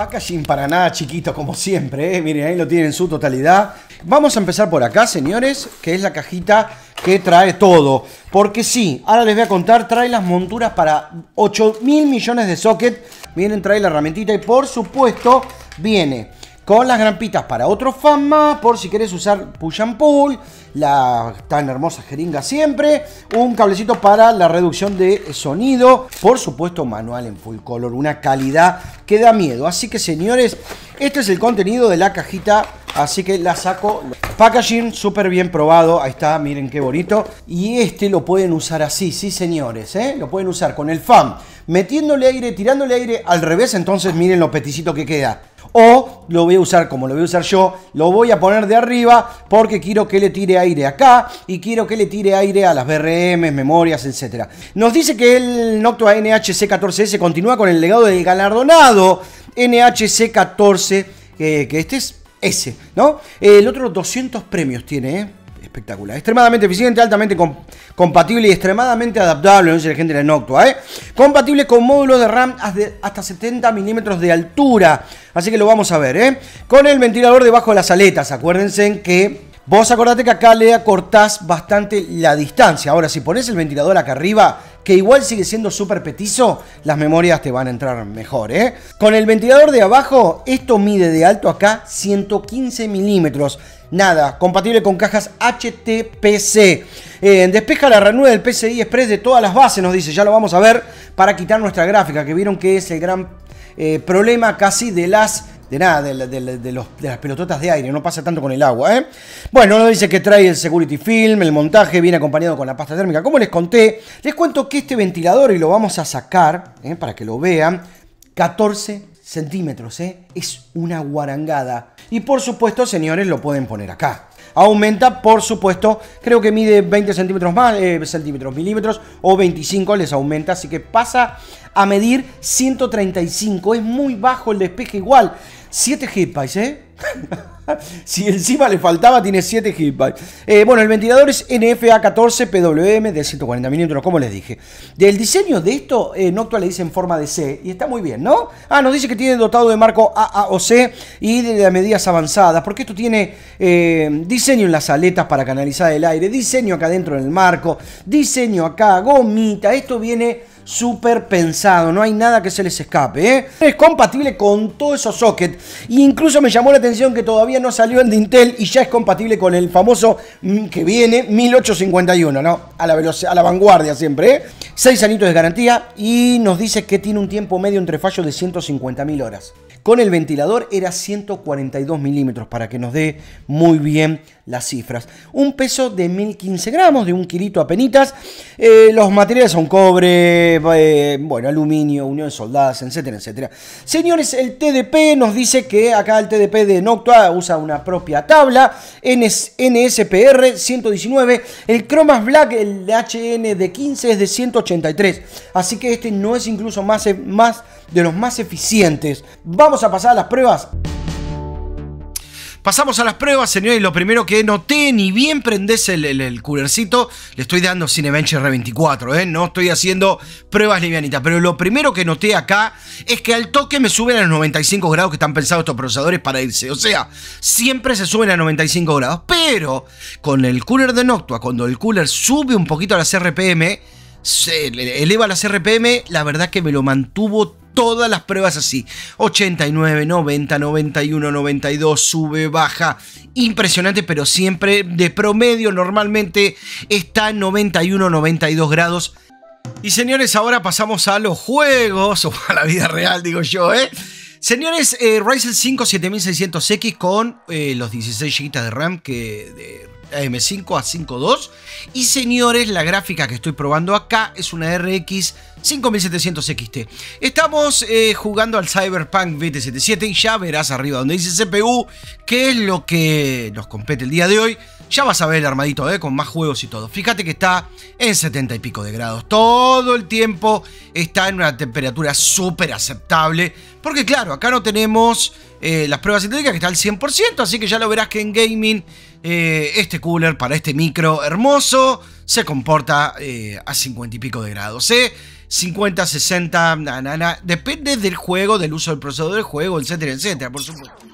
Packaging para nada chiquito, como siempre, ¿eh? miren, ahí lo tienen en su totalidad. Vamos a empezar por acá, señores, que es la cajita que trae todo. Porque sí, ahora les voy a contar, trae las monturas para 8 mil millones de socket Vienen, trae la herramientita y por supuesto viene con las grampitas para otro fan más, por si quieres usar push and pull, la tan hermosa jeringa siempre, un cablecito para la reducción de sonido, por supuesto manual en full color, una calidad que da miedo. Así que señores, este es el contenido de la cajita, así que la saco. Packaging súper bien probado, ahí está, miren qué bonito. Y este lo pueden usar así, sí señores, ¿eh? lo pueden usar con el fan, metiéndole aire, tirándole aire al revés, entonces miren lo peticito que queda o lo voy a usar como lo voy a usar yo, lo voy a poner de arriba porque quiero que le tire aire acá y quiero que le tire aire a las BRM, memorias, etc. Nos dice que el Noctua NHC14S continúa con el legado del galardonado NHC14, eh, que este es ese, ¿no? El otro 200 premios tiene, ¿eh? espectacular. Extremadamente eficiente, altamente compatible y extremadamente adaptable, no sé la gente la Noctua, ¿eh? Compatible con módulos de RAM hasta 70 milímetros de altura. Así que lo vamos a ver, ¿eh? Con el ventilador debajo de las aletas, acuérdense que... Vos acordate que acá le acortás bastante la distancia. Ahora, si pones el ventilador acá arriba, que igual sigue siendo súper petizo, las memorias te van a entrar mejor. ¿eh? Con el ventilador de abajo, esto mide de alto acá 115 milímetros. Nada, compatible con cajas HTPC. Eh, despeja la ranura del PCI Express de todas las bases, nos dice, ya lo vamos a ver, para quitar nuestra gráfica, que vieron que es el gran eh, problema casi de las de nada, de, los, las pelototas de aire, no pasa tanto con el agua. ¿eh? Bueno, nos dice que trae el security film, el montaje, viene acompañado con la pasta térmica. Como les conté, les cuento que este ventilador, y lo vamos a sacar ¿eh? para que lo vean, 14 centímetros, ¿eh? es una guarangada. Y por supuesto, señores, lo pueden poner acá. Aumenta, por supuesto, creo que mide 20 centímetros más, eh, centímetros, milímetros o 25 les aumenta, así que pasa a medir 135, es muy bajo el despeje igual. 7 hitbytes, ¿eh? si encima le faltaba, tiene 7 hitpies. Eh, bueno, el ventilador es NFA14PWM de 140 milímetros, como les dije. Del diseño de esto, eh, Noctua le dice en forma de C y está muy bien, ¿no? Ah, nos dice que tiene dotado de marco o c y de medidas avanzadas, porque esto tiene eh, diseño en las aletas para canalizar el aire, diseño acá adentro en el marco, diseño acá, gomita, esto viene súper pensado, no hay nada que se les escape. ¿eh? Es compatible con todos esos sockets. incluso me llamó la atención que todavía no salió el de Intel y ya es compatible con el famoso mm, que viene 1851, ¿no? A la, a la vanguardia siempre. ¿eh? Seis anitos de garantía y nos dice que tiene un tiempo medio entre fallos de 150.000 horas. Con el ventilador era 142 milímetros para que nos dé muy bien las cifras. Un peso de 1015 gramos, de un kilito a penitas. Eh, los materiales son cobre, eh, bueno, aluminio, unión soldadas, etcétera, etcétera. Señores, el TDP nos dice que acá el TDP de Noctua usa una propia tabla. NSPR 119. El Chromas Black, el HN de 15 es de 183. Así que este no es incluso más, e, más de los más eficientes. Vamos a pasar a las pruebas. Pasamos a las pruebas, señores. Lo primero que noté, ni bien prendés el, coolercito, le estoy dando Cinebench R24, ¿eh? No estoy haciendo pruebas livianitas. Pero lo primero que noté acá es que al toque me suben a los 95 grados que están pensados estos procesadores para irse. O sea, siempre se suben a 95 grados. Pero con el cooler de Noctua, cuando el cooler sube un poquito a las RPM, se eleva las RPM, la verdad que me lo mantuvo todas las pruebas así. 89, 90, 91, 92, sube, baja. Impresionante, pero siempre de promedio normalmente está 91, 92 grados. Y señores, ahora pasamos a los juegos o a la vida real, digo yo, ¿eh? Señores, eh, Ryzen 5 7600X con eh, los 16 GB de RAM de AM5 a 5.2. Y señores, la gráfica que estoy probando acá es una RX 5700XT. Estamos eh, jugando al Cyberpunk 2077 y ya verás arriba donde dice CPU, que es lo que nos compete el día de hoy. Ya vas a ver el armadito, ¿eh? Con más juegos y todo. Fíjate que está en 70 y pico de grados. Todo el tiempo está en una temperatura súper aceptable. Porque claro, acá no tenemos eh, las pruebas sintéticas que está al 100%. Así que ya lo verás que en gaming eh, este cooler para este micro hermoso se comporta eh, a 50 y pico de grados. ¿eh? 50, 60, na, depende del juego, del uso del procesador del juego, etcétera, etcétera, por supuesto.